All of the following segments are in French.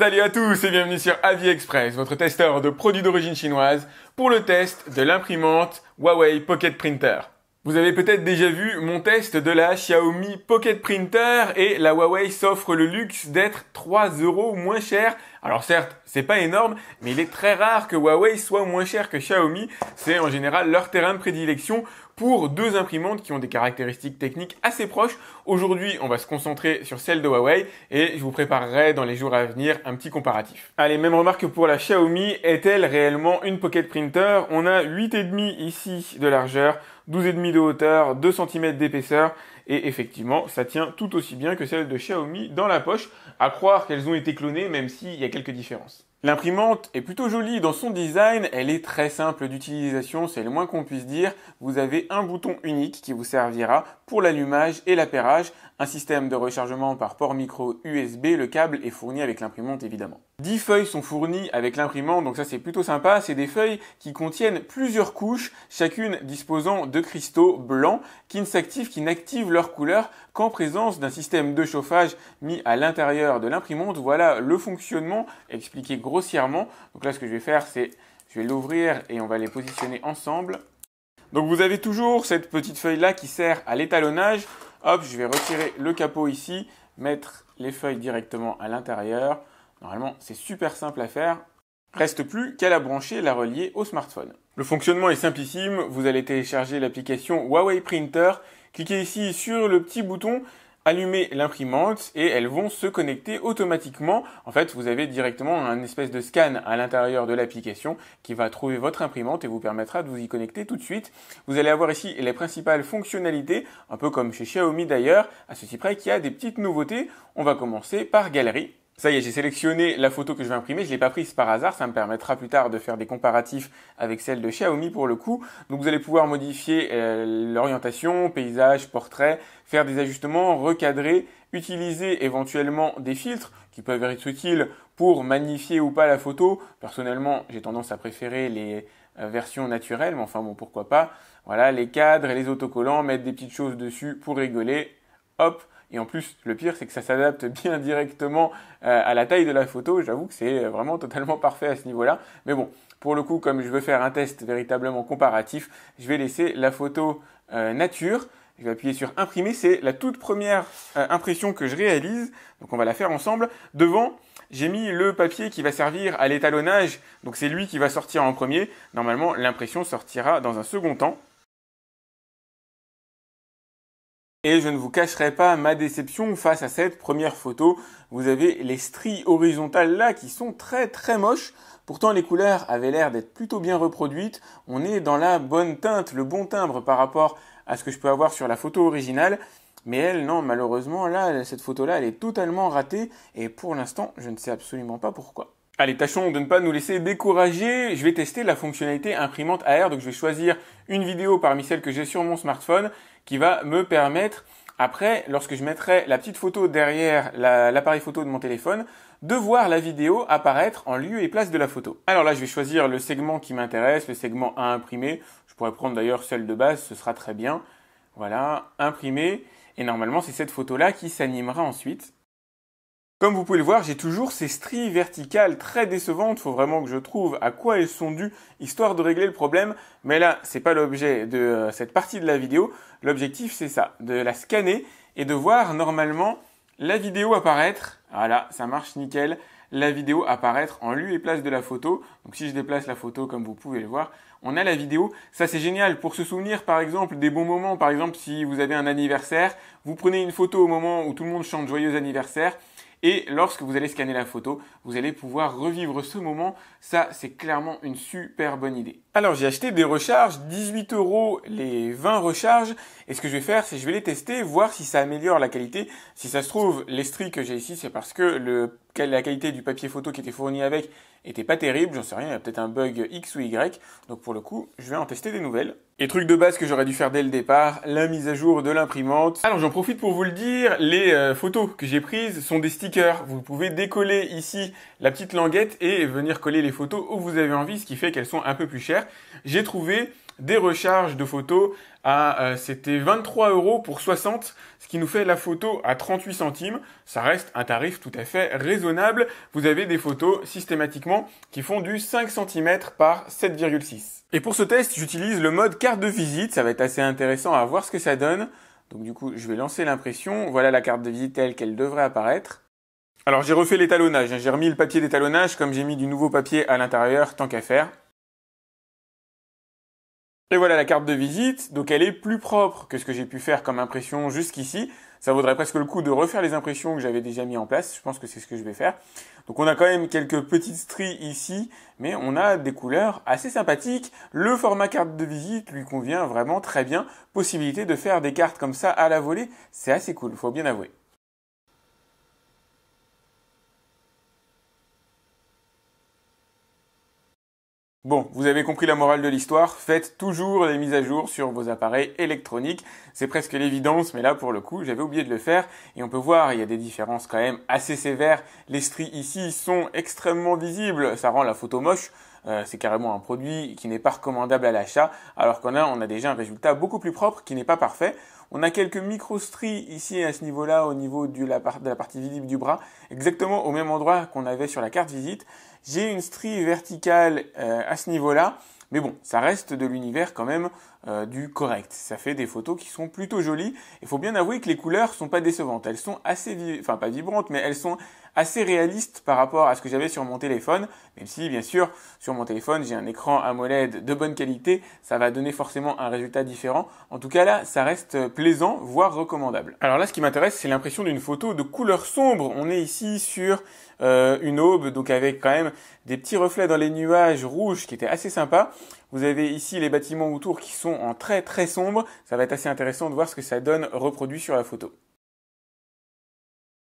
Salut à tous et bienvenue sur Express, votre testeur de produits d'origine chinoise, pour le test de l'imprimante Huawei Pocket Printer. Vous avez peut-être déjà vu mon test de la Xiaomi Pocket Printer et la Huawei s'offre le luxe d'être 3 euros moins cher. Alors certes, c'est pas énorme, mais il est très rare que Huawei soit moins cher que Xiaomi. C'est en général leur terrain de prédilection pour deux imprimantes qui ont des caractéristiques techniques assez proches. Aujourd'hui, on va se concentrer sur celle de Huawei et je vous préparerai dans les jours à venir un petit comparatif. Allez, même remarque pour la Xiaomi, est-elle réellement une Pocket Printer On a 8,5 ici de largeur. 12,5 de hauteur, 2 cm d'épaisseur, et effectivement, ça tient tout aussi bien que celle de Xiaomi dans la poche, à croire qu'elles ont été clonées même s'il y a quelques différences. L'imprimante est plutôt jolie dans son design, elle est très simple d'utilisation, c'est le moins qu'on puisse dire. Vous avez un bouton unique qui vous servira pour l'allumage et l'appairage un système de rechargement par port micro USB, le câble est fourni avec l'imprimante évidemment. 10 feuilles sont fournies avec l'imprimante, donc ça c'est plutôt sympa. C'est des feuilles qui contiennent plusieurs couches, chacune disposant de cristaux blancs qui ne s'activent, qui n'activent leur couleur qu'en présence d'un système de chauffage mis à l'intérieur de l'imprimante. Voilà le fonctionnement expliqué grossièrement. Donc là ce que je vais faire c'est, je vais l'ouvrir et on va les positionner ensemble. Donc vous avez toujours cette petite feuille là qui sert à l'étalonnage Hop, je vais retirer le capot ici, mettre les feuilles directement à l'intérieur. Normalement, c'est super simple à faire. Reste plus qu'à la brancher et la relier au smartphone. Le fonctionnement est simplissime. Vous allez télécharger l'application Huawei Printer. Cliquez ici sur le petit bouton allumer l'imprimante et elles vont se connecter automatiquement. En fait, vous avez directement un espèce de scan à l'intérieur de l'application qui va trouver votre imprimante et vous permettra de vous y connecter tout de suite. Vous allez avoir ici les principales fonctionnalités, un peu comme chez Xiaomi d'ailleurs, à ceci près qu'il y a des petites nouveautés. On va commencer par galerie. Ça y est, j'ai sélectionné la photo que je vais imprimer. Je l'ai pas prise par hasard. Ça me permettra plus tard de faire des comparatifs avec celle de Xiaomi pour le coup. Donc vous allez pouvoir modifier euh, l'orientation, paysage, portrait, faire des ajustements, recadrer, utiliser éventuellement des filtres qui peuvent être utiles pour magnifier ou pas la photo. Personnellement, j'ai tendance à préférer les euh, versions naturelles, mais enfin bon, pourquoi pas. Voilà, les cadres et les autocollants, mettre des petites choses dessus pour rigoler. Hop, et en plus, le pire, c'est que ça s'adapte bien directement euh, à la taille de la photo. J'avoue que c'est vraiment totalement parfait à ce niveau-là. Mais bon, pour le coup, comme je veux faire un test véritablement comparatif, je vais laisser la photo euh, nature. Je vais appuyer sur imprimer. C'est la toute première euh, impression que je réalise. Donc on va la faire ensemble. Devant, j'ai mis le papier qui va servir à l'étalonnage. Donc c'est lui qui va sortir en premier. Normalement, l'impression sortira dans un second temps. Et je ne vous cacherai pas ma déception face à cette première photo. Vous avez les stries horizontales là qui sont très très moches. Pourtant les couleurs avaient l'air d'être plutôt bien reproduites. On est dans la bonne teinte, le bon timbre par rapport à ce que je peux avoir sur la photo originale. Mais elle, non, malheureusement, là, cette photo-là, elle est totalement ratée. Et pour l'instant, je ne sais absolument pas pourquoi. Allez, tâchons de ne pas nous laisser décourager. Je vais tester la fonctionnalité imprimante AR. Donc, je vais choisir une vidéo parmi celles que j'ai sur mon smartphone qui va me permettre, après, lorsque je mettrai la petite photo derrière l'appareil photo de mon téléphone, de voir la vidéo apparaître en lieu et place de la photo. Alors là, je vais choisir le segment qui m'intéresse, le segment à imprimer. Je pourrais prendre d'ailleurs celle de base, ce sera très bien. Voilà, imprimer. Et normalement, c'est cette photo-là qui s'animera ensuite. Comme vous pouvez le voir, j'ai toujours ces stries verticales très décevantes. Il Faut vraiment que je trouve à quoi elles sont dues, histoire de régler le problème. Mais là, c'est pas l'objet de euh, cette partie de la vidéo. L'objectif, c'est ça, de la scanner et de voir normalement la vidéo apparaître. Voilà, ça marche nickel. La vidéo apparaître en lieu et place de la photo. Donc si je déplace la photo, comme vous pouvez le voir, on a la vidéo. Ça c'est génial pour se souvenir par exemple des bons moments. Par exemple, si vous avez un anniversaire, vous prenez une photo au moment où tout le monde chante joyeux anniversaire. Et lorsque vous allez scanner la photo, vous allez pouvoir revivre ce moment. Ça, c'est clairement une super bonne idée. Alors, j'ai acheté des recharges, 18 euros les 20 recharges. Et ce que je vais faire, c'est je vais les tester, voir si ça améliore la qualité. Si ça se trouve, l'estrie que j'ai ici, c'est parce que le la qualité du papier photo qui était fourni avec était pas terrible, j'en sais rien, il y a peut-être un bug X ou Y. Donc pour le coup, je vais en tester des nouvelles. Et truc de base que j'aurais dû faire dès le départ, la mise à jour de l'imprimante. Alors ah j'en profite pour vous le dire, les euh, photos que j'ai prises sont des stickers. Vous pouvez décoller ici la petite languette et venir coller les photos où vous avez envie, ce qui fait qu'elles sont un peu plus chères. J'ai trouvé des recharges de photos à euh, c'était 23 euros pour 60, ce qui nous fait la photo à 38 centimes. Ça reste un tarif tout à fait raisonnable. Vous avez des photos systématiquement qui font du 5 cm par 7,6. Et pour ce test, j'utilise le mode carte de visite. Ça va être assez intéressant à voir ce que ça donne. Donc du coup, je vais lancer l'impression. Voilà la carte de visite telle qu'elle devrait apparaître. Alors j'ai refait l'étalonnage, hein. j'ai remis le papier d'étalonnage comme j'ai mis du nouveau papier à l'intérieur, tant qu'à faire. Et voilà la carte de visite, donc elle est plus propre que ce que j'ai pu faire comme impression jusqu'ici. Ça vaudrait presque le coup de refaire les impressions que j'avais déjà mis en place, je pense que c'est ce que je vais faire. Donc on a quand même quelques petites stries ici, mais on a des couleurs assez sympathiques. Le format carte de visite lui convient vraiment très bien. Possibilité de faire des cartes comme ça à la volée, c'est assez cool, faut bien avouer. Bon, vous avez compris la morale de l'histoire, faites toujours les mises à jour sur vos appareils électroniques. C'est presque l'évidence, mais là pour le coup, j'avais oublié de le faire. Et on peut voir, il y a des différences quand même assez sévères. Les stries ici sont extrêmement visibles, ça rend la photo moche. Euh, c'est carrément un produit qui n'est pas recommandable à l'achat, alors qu'on a, on a déjà un résultat beaucoup plus propre qui n'est pas parfait. On a quelques micro-stries ici à ce niveau-là, au niveau de la partie visible du bras, exactement au même endroit qu'on avait sur la carte visite. J'ai une strie verticale euh, à ce niveau-là, mais bon, ça reste de l'univers quand même euh, du correct. Ça fait des photos qui sont plutôt jolies. Il faut bien avouer que les couleurs sont pas décevantes. Elles sont assez, enfin pas vibrantes, mais elles sont assez réaliste par rapport à ce que j'avais sur mon téléphone, même si bien sûr sur mon téléphone j'ai un écran AMOLED de bonne qualité, ça va donner forcément un résultat différent. En tout cas là, ça reste plaisant, voire recommandable. Alors là, ce qui m'intéresse, c'est l'impression d'une photo de couleur sombre. On est ici sur euh, une aube, donc avec quand même des petits reflets dans les nuages rouges qui étaient assez sympas. Vous avez ici les bâtiments autour qui sont en très très sombre. Ça va être assez intéressant de voir ce que ça donne reproduit sur la photo.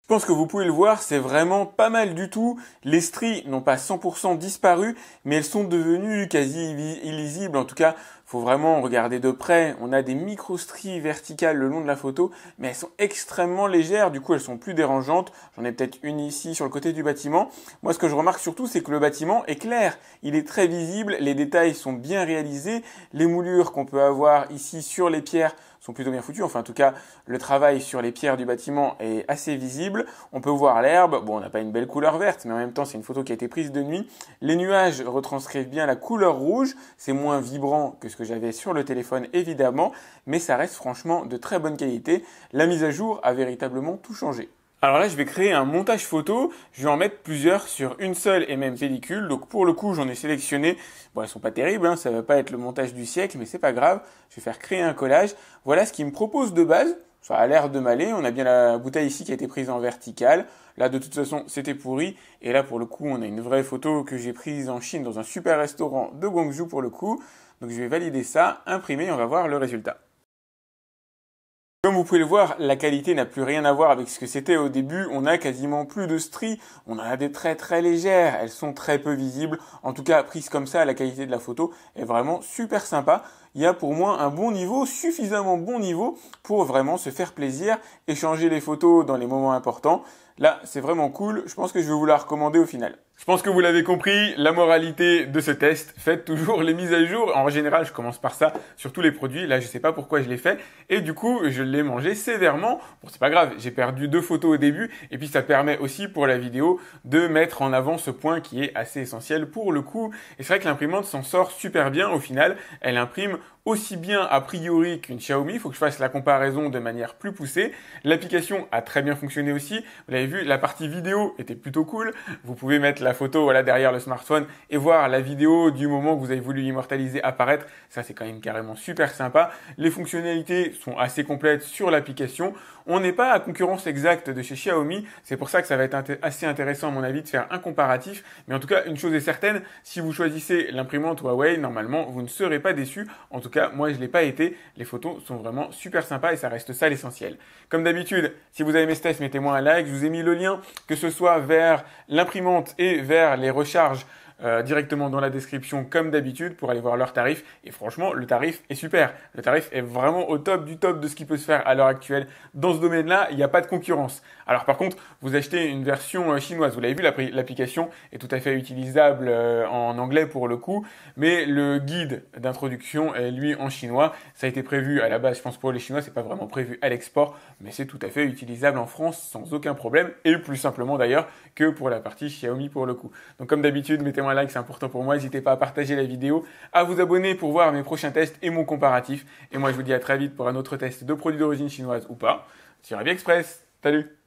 Je pense que vous pouvez le voir, c'est vraiment pas mal du tout. Les stries n'ont pas 100% disparu, mais elles sont devenues quasi illisibles, en tout cas faut vraiment regarder de près. On a des micro-stries verticales le long de la photo, mais elles sont extrêmement légères, du coup elles sont plus dérangeantes. J'en ai peut-être une ici sur le côté du bâtiment. Moi ce que je remarque surtout c'est que le bâtiment est clair, il est très visible, les détails sont bien réalisés, les moulures qu'on peut avoir ici sur les pierres sont plutôt bien foutues, enfin en tout cas le travail sur les pierres du bâtiment est assez visible. On peut voir l'herbe, bon on n'a pas une belle couleur verte, mais en même temps c'est une photo qui a été prise de nuit. Les nuages retranscrivent bien la couleur rouge, c'est moins vibrant que ce que j'avais sur le téléphone évidemment, mais ça reste franchement de très bonne qualité. La mise à jour a véritablement tout changé. Alors là, je vais créer un montage photo. Je vais en mettre plusieurs sur une seule et même pellicule. Donc pour le coup, j'en ai sélectionné. Bon, elles sont pas terribles. Hein. Ça va pas être le montage du siècle, mais c'est pas grave. Je vais faire créer un collage. Voilà ce qu'il me propose de base ça a l'air de m'aller. On a bien la bouteille ici qui a été prise en verticale. Là, de toute façon, c'était pourri. Et là, pour le coup, on a une vraie photo que j'ai prise en Chine dans un super restaurant de Guangzhou pour le coup. Donc, je vais valider ça, imprimer et on va voir le résultat. Comme vous pouvez le voir, la qualité n'a plus rien à voir avec ce que c'était au début. On a quasiment plus de stries. On en a des très très légères. Elles sont très peu visibles. En tout cas, prise comme ça, la qualité de la photo est vraiment super sympa. Il y a pour moi un bon niveau, suffisamment bon niveau pour vraiment se faire plaisir, échanger les photos dans les moments importants. Là, c'est vraiment cool. Je pense que je vais vous la recommander au final. Je pense que vous l'avez compris, la moralité de ce test, faites toujours les mises à jour. En général, je commence par ça sur tous les produits. Là, je sais pas pourquoi je l'ai fait. Et du coup, je l'ai mangé sévèrement. Bon, c'est pas grave, j'ai perdu deux photos au début. Et puis, ça permet aussi pour la vidéo de mettre en avant ce point qui est assez essentiel pour le coup. Et c'est vrai que l'imprimante s'en sort super bien au final. Elle imprime aussi bien a priori qu'une Xiaomi. Il faut que je fasse la comparaison de manière plus poussée. L'application a très bien fonctionné aussi. Vous l'avez vu, la partie vidéo était plutôt cool. Vous pouvez mettre la photo derrière le smartphone et voir la vidéo du moment que vous avez voulu immortaliser apparaître. Ça c'est quand même carrément super sympa. Les fonctionnalités sont assez complètes sur l'application. On n'est pas à concurrence exacte de chez Xiaomi, c'est pour ça que ça va être assez intéressant à mon avis de faire un comparatif. Mais en tout cas, une chose est certaine, si vous choisissez l'imprimante Huawei, normalement vous ne serez pas déçu. En tout cas, moi je ne l'ai pas été. Les photos sont vraiment super sympas et ça reste ça l'essentiel. Comme d'habitude, si vous avez aimé ce test, mettez-moi un like. Je vous ai mis le lien que ce soit vers l'imprimante et vers les recharges euh, directement dans la description comme d'habitude pour aller voir leur tarif. Et franchement, le tarif est super. Le tarif est vraiment au top du top de ce qui peut se faire à l'heure actuelle. Dans ce domaine-là, il n'y a pas de concurrence. Alors par contre, vous achetez une version euh, chinoise. Vous l'avez vu, l'application est tout à fait utilisable euh, en anglais pour le coup. Mais le guide d'introduction est lui en chinois. Ça a été prévu à la base, je pense pour les Chinois, c'est pas vraiment prévu à l'export, mais c'est tout à fait utilisable en France sans aucun problème. Et plus simplement d'ailleurs que pour la partie Xiaomi pour le coup. Donc comme d'habitude, mettez-moi like, c'est important pour moi. N'hésitez pas à partager la vidéo, à vous abonner pour voir mes prochains tests et mon comparatif. Et moi, je vous dis à très vite pour un autre test de produits d'origine chinoise ou pas. Sur Aviexpress, Salut